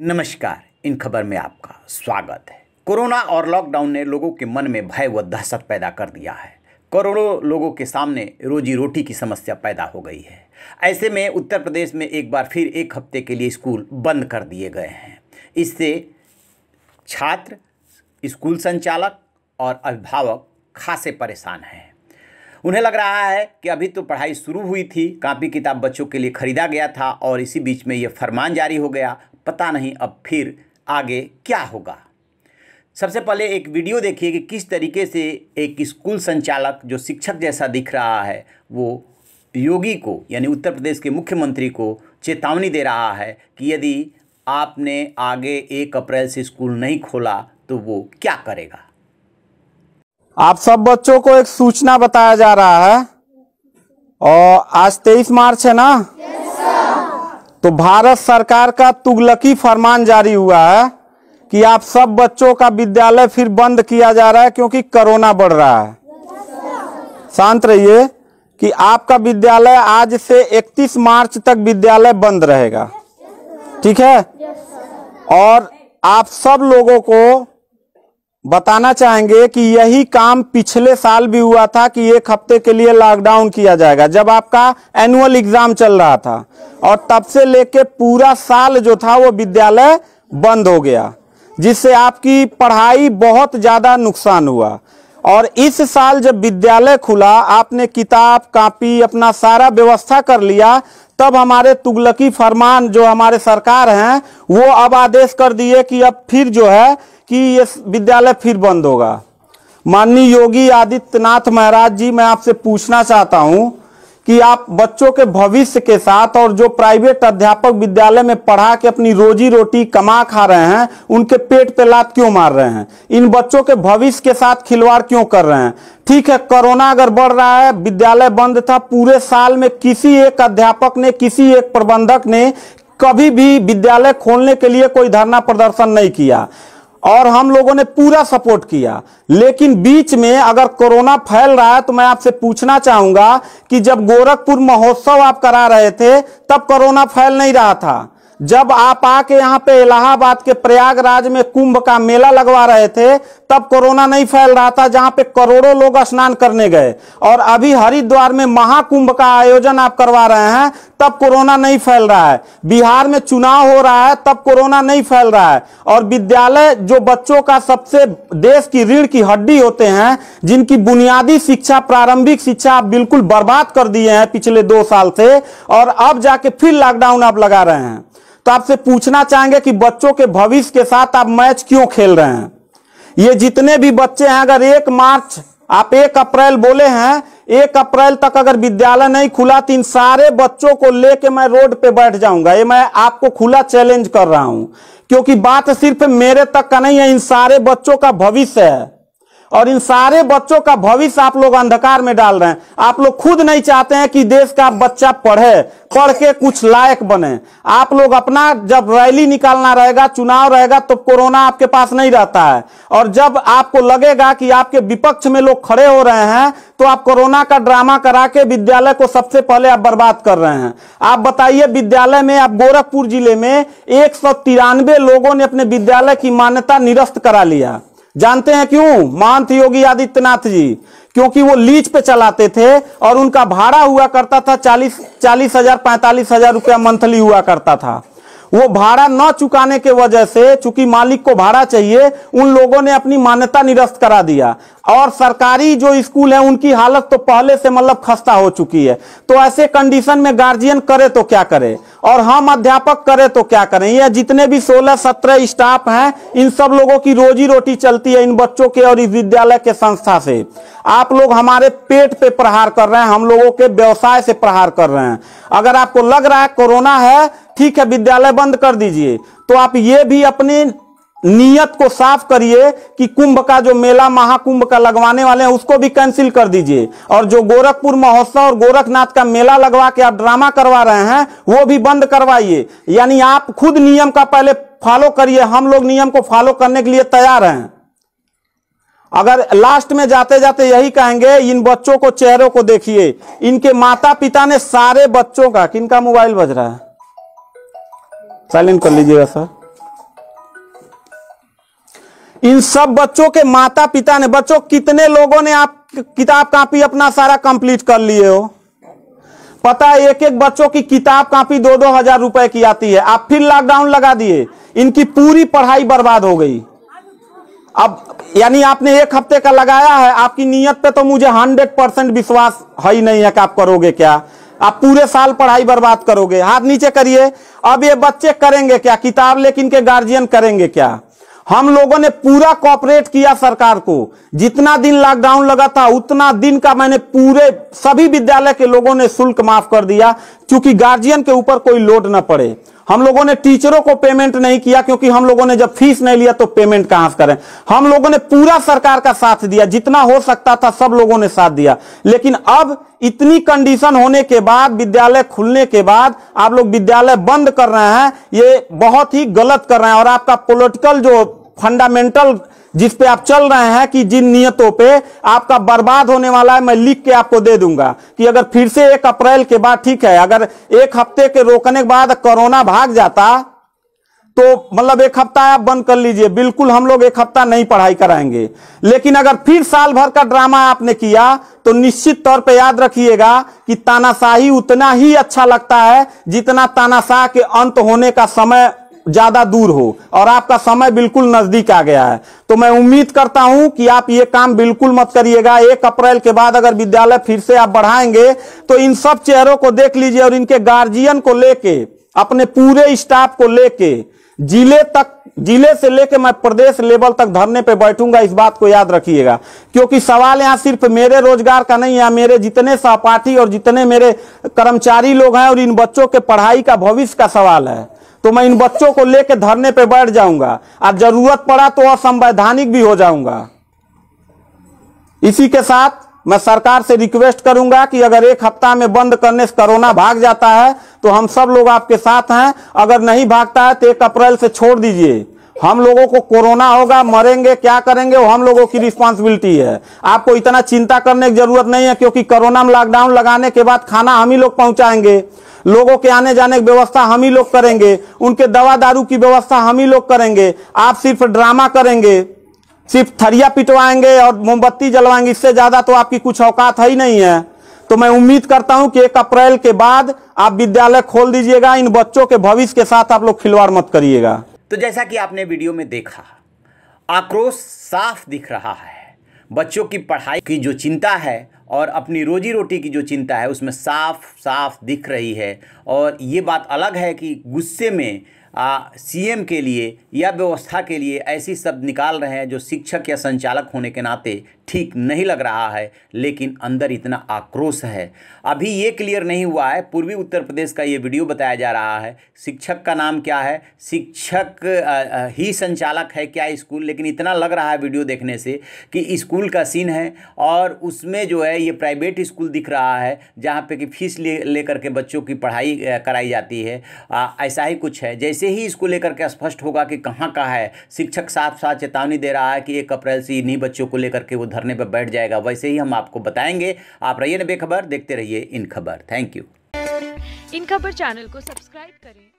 नमस्कार इन खबर में आपका स्वागत है कोरोना और लॉकडाउन ने लोगों के मन में भय व दहशत पैदा कर दिया है करोड़ों लोगों के सामने रोजी रोटी की समस्या पैदा हो गई है ऐसे में उत्तर प्रदेश में एक बार फिर एक हफ्ते के लिए स्कूल बंद कर दिए गए हैं इससे छात्र स्कूल संचालक और अभिभावक खासे परेशान हैं उन्हें लग रहा है कि अभी तो पढ़ाई शुरू हुई थी कापी किताब बच्चों के लिए खरीदा गया था और इसी बीच में ये फरमान जारी हो गया पता नहीं अब फिर आगे क्या होगा सबसे पहले एक वीडियो देखिए कि किस तरीके से एक स्कूल संचालक जो शिक्षक जैसा दिख रहा है वो योगी को यानी उत्तर प्रदेश के मुख्यमंत्री को चेतावनी दे रहा है कि यदि आपने आगे एक अप्रैल से स्कूल नहीं खोला तो वो क्या करेगा आप सब बच्चों को एक सूचना बताया जा रहा है और आज तेईस मार्च है ना तो भारत सरकार का तुगलकी फरमान जारी हुआ है कि आप सब बच्चों का विद्यालय फिर बंद किया जा रहा है क्योंकि कोरोना बढ़ रहा है शांत रहिए कि आपका विद्यालय आज से 31 मार्च तक विद्यालय बंद रहेगा ठीक है और आप सब लोगों को बताना चाहेंगे कि यही काम पिछले साल भी हुआ था कि एक हफ्ते के लिए लॉकडाउन किया जाएगा जब आपका एनुअल एग्जाम चल रहा था और तब से लेके पूरा साल जो था वो विद्यालय बंद हो गया जिससे आपकी पढ़ाई बहुत ज़्यादा नुकसान हुआ और इस साल जब विद्यालय खुला आपने किताब कापी अपना सारा व्यवस्था कर लिया तब हमारे तुगलकी फरमान जो हमारे सरकार हैं वो अब आदेश कर दिए कि अब फिर जो है कि ये विद्यालय फिर बंद होगा माननीय योगी आदित्यनाथ महाराज जी मैं आपसे पूछना चाहता हूँ कि आप बच्चों के भविष्य के साथ और जो प्राइवेट अध्यापक विद्यालय में पढ़ा के अपनी रोजी रोटी कमा खा रहे हैं उनके पेट पे लात क्यों मार रहे हैं इन बच्चों के भविष्य के साथ खिलवाड़ क्यों कर रहे हैं ठीक है कोरोना अगर बढ़ रहा है विद्यालय बंद था पूरे साल में किसी एक अध्यापक ने किसी एक प्रबंधक ने कभी भी विद्यालय खोलने के लिए कोई धरना प्रदर्शन नहीं किया और हम लोगों ने पूरा सपोर्ट किया लेकिन बीच में अगर कोरोना फैल रहा है तो मैं आपसे पूछना चाहूंगा कि जब गोरखपुर महोत्सव आप करा रहे थे तब कोरोना फैल नहीं रहा था जब आप आके यहाँ पे इलाहाबाद के प्रयागराज में कुंभ का मेला लगवा रहे थे तब कोरोना नहीं फैल रहा था जहां पे करोड़ों लोग स्नान करने गए और अभी हरिद्वार में महाकुंभ का आयोजन आप करवा रहे हैं तब कोरोना नहीं फैल रहा है बिहार में चुनाव हो रहा है तब कोरोना नहीं फैल रहा है और विद्यालय जो बच्चों का सबसे देश की रीढ़ की हड्डी होते हैं जिनकी बुनियादी शिक्षा प्रारंभिक शिक्षा आप बिल्कुल बर्बाद कर दिए हैं पिछले दो साल से और अब जाके फिर लॉकडाउन आप लगा रहे हैं तो आपसे पूछना चाहेंगे कि बच्चों के भविष्य के साथ आप मैच क्यों खेल रहे हैं ये जितने भी बच्चे हैं अगर एक मार्च आप एक अप्रैल बोले हैं एक अप्रैल तक अगर विद्यालय नहीं खुला तो इन सारे बच्चों को लेके मैं रोड पे बैठ जाऊंगा ये मैं आपको खुला चैलेंज कर रहा हूं क्योंकि बात सिर्फ मेरे तक का नहीं है इन सारे बच्चों का भविष्य है और इन सारे बच्चों का भविष्य आप लोग अंधकार में डाल रहे हैं आप लोग खुद नहीं चाहते हैं कि देश का बच्चा पढ़े पढ़ के कुछ लायक बने आप लोग अपना जब रैली निकालना रहेगा चुनाव रहेगा तो कोरोना आपके पास नहीं रहता है और जब आपको लगेगा कि आपके विपक्ष में लोग खड़े हो रहे हैं तो आप कोरोना का ड्रामा करा के विद्यालय को सबसे पहले आप बर्बाद कर रहे हैं आप बताइए विद्यालय में आप गोरखपुर जिले में एक लोगों ने अपने विद्यालय की मान्यता निरस्त करा लिया जानते हैं क्यों मान योगी आदित्यनाथ जी क्योंकि वो लीज पे चलाते थे और उनका भाड़ा हुआ करता था चालीस चालीस हजार पैंतालीस हजार रुपया मंथली हुआ करता था वो भाड़ा न चुकाने के वजह से चूंकि मालिक को भाड़ा चाहिए उन लोगों ने अपनी मान्यता निरस्त करा दिया और सरकारी जो स्कूल है उनकी हालत तो पहले से मतलब खस्ता हो चुकी है तो ऐसे कंडीशन में गार्जियन करे तो क्या करे और हम अध्यापक करे तो क्या करें यह जितने भी सोलह सत्रह स्टाफ हैं इन सब लोगों की रोजी रोटी चलती है इन बच्चों के और इस विद्यालय के संस्था से आप लोग हमारे पेट पे प्रहार कर रहे हैं हम लोगों के व्यवसाय से प्रहार कर रहे हैं अगर आपको लग रहा है कोरोना है ठीक है विद्यालय बंद कर दीजिए तो आप ये भी अपने नियत को साफ करिए कि कुंभ का जो मेला महाकुंभ का लगवाने वाले हैं उसको भी कैंसिल कर दीजिए और जो गोरखपुर महोत्सव और गोरखनाथ का मेला लगवा के आप ड्रामा करवा रहे हैं वो भी बंद करवाइए यानी आप खुद नियम का पहले फॉलो करिए हम लोग नियम को फॉलो करने के लिए तैयार हैं अगर लास्ट में जाते जाते यही कहेंगे इन बच्चों को चेहरों को देखिए इनके माता पिता ने सारे बच्चों का किनका मोबाइल बज रहा है साइलेंट कर लीजिएगा सर इन सब बच्चों के माता पिता ने बच्चों कितने लोगों ने आप किताब कापी अपना सारा कंप्लीट कर लिए हो पता है एक एक बच्चों की किताब कापी दो दो हजार रुपए की आती है आप फिर लॉकडाउन लगा दिए इनकी पूरी पढ़ाई बर्बाद हो गई अब यानी आपने एक हफ्ते का लगाया है आपकी नियत पे तो मुझे हंड्रेड परसेंट विश्वास है ही नहीं है कि आप करोगे क्या आप पूरे साल पढ़ाई बर्बाद करोगे हाथ नीचे करिए अब ये बच्चे करेंगे क्या किताब लेकिन के गार्जियन करेंगे क्या हम लोगों ने पूरा कॉपरेट किया सरकार को जितना दिन लॉकडाउन लगा था उतना दिन का मैंने पूरे सभी विद्यालय के लोगों ने शुल्क माफ कर दिया क्योंकि गार्जियन के ऊपर कोई लोड न पड़े हम लोगों ने टीचरों को पेमेंट नहीं किया क्योंकि हम लोगों ने जब फीस नहीं लिया तो पेमेंट कहां से करें हम लोगों ने पूरा सरकार का साथ दिया जितना हो सकता था सब लोगों ने साथ दिया लेकिन अब इतनी कंडीशन होने के बाद विद्यालय खुलने के बाद आप लोग विद्यालय बंद कर रहे हैं ये बहुत ही गलत कर रहे हैं और आपका पोलिटिकल जो फंडामेंटल जिस पे आप चल रहे हैं कि जिन नियतों पे आपका बर्बाद होने वाला है मैं लिख के आपको दे दूंगा कि अगर फिर से एक अप्रैल के बाद ठीक है अगर एक हफ्ते के रोकने के बाद कोरोना भाग जाता तो मतलब एक हफ्ता आप बंद कर लीजिए बिल्कुल हम लोग एक हफ्ता नहीं पढ़ाई कराएंगे लेकिन अगर फिर साल भर का ड्रामा आपने किया तो निश्चित तौर पे याद रखिएगा कि तानाशाही उतना ही अच्छा लगता है जितना तानाशाह के अंत होने का समय ज्यादा दूर हो और आपका समय बिल्कुल नजदीक आ गया है तो मैं उम्मीद करता हूं कि आप ये काम बिल्कुल मत करिएगा एक अप्रैल के बाद अगर विद्यालय फिर से आप बढ़ाएंगे तो इन सब चेहरों को देख लीजिए और इनके गार्जियन को लेके अपने पूरे स्टाफ को लेके जिले तक जिले से लेके मैं प्रदेश लेवल तक धरने पे बैठूंगा इस बात को याद रखिएगा क्योंकि सवाल यहाँ सिर्फ मेरे रोजगार का नहीं है मेरे जितने सहपाठी और जितने मेरे कर्मचारी लोग हैं और इन बच्चों के पढ़ाई का भविष्य का सवाल है तो मैं इन बच्चों को लेकर धरने पर बैठ जाऊंगा और जरूरत पड़ा तो असंवैधानिक भी हो जाऊंगा इसी के साथ मैं सरकार से रिक्वेस्ट करूंगा कि अगर एक हफ्ता में बंद करने से कोरोना भाग जाता है तो हम सब लोग आपके साथ हैं अगर नहीं भागता है तो एक अप्रैल से छोड़ दीजिए हम लोगों को कोरोना होगा मरेंगे क्या करेंगे वो हम लोगों की रिस्पॉन्सिबिलिटी है आपको इतना चिंता करने की जरूरत नहीं है क्योंकि कोरोना में लॉकडाउन लगाने के बाद खाना हम ही लोग पहुंचाएंगे लोगों के आने जाने की व्यवस्था हम ही लोग करेंगे उनके दवा दारू की व्यवस्था हम ही लोग करेंगे आप सिर्फ ड्रामा करेंगे सिर्फ थरिया पिटवाएंगे और मोमबत्ती जलवाएंगे इससे ज्यादा तो आपकी कुछ औकात है ही नहीं है तो मैं उम्मीद करता हूं कि एक अप्रैल के बाद आप विद्यालय खोल दीजिएगा इन बच्चों के भविष्य के साथ आप लोग खिलवाड़ मत करिएगा तो जैसा कि आपने वीडियो में देखा आक्रोश साफ दिख रहा है बच्चों की पढ़ाई की जो चिंता है और अपनी रोजी रोटी की जो चिंता है उसमें साफ साफ दिख रही है और ये बात अलग है कि गुस्से में सीएम के लिए या व्यवस्था के लिए ऐसी शब्द निकाल रहे हैं जो शिक्षक या संचालक होने के नाते ठीक नहीं लग रहा है लेकिन अंदर इतना आक्रोश है अभी ये क्लियर नहीं हुआ है पूर्वी उत्तर प्रदेश का ये वीडियो बताया जा रहा है शिक्षक का नाम क्या है शिक्षक ही संचालक है क्या स्कूल लेकिन इतना लग रहा है वीडियो देखने से कि स्कूल का सीन है और उसमें जो है ये प्राइवेट स्कूल दिख रहा है जहाँ पर कि फीस ले लेकर के बच्चों की पढ़ाई कराई जाती है ऐसा ही कुछ है जैसे ऐसे ही इसको लेकर के स्पष्ट होगा कि कहाँ का है शिक्षक साफ साफ चेतावनी दे रहा है कि एक अप्रैल से इन्हीं बच्चों को लेकर के वो धरने पर बैठ जाएगा वैसे ही हम आपको बताएंगे आप रहिए न बेखबर देखते रहिए इन खबर थैंक यू इन खबर चैनल को सब्सक्राइब करें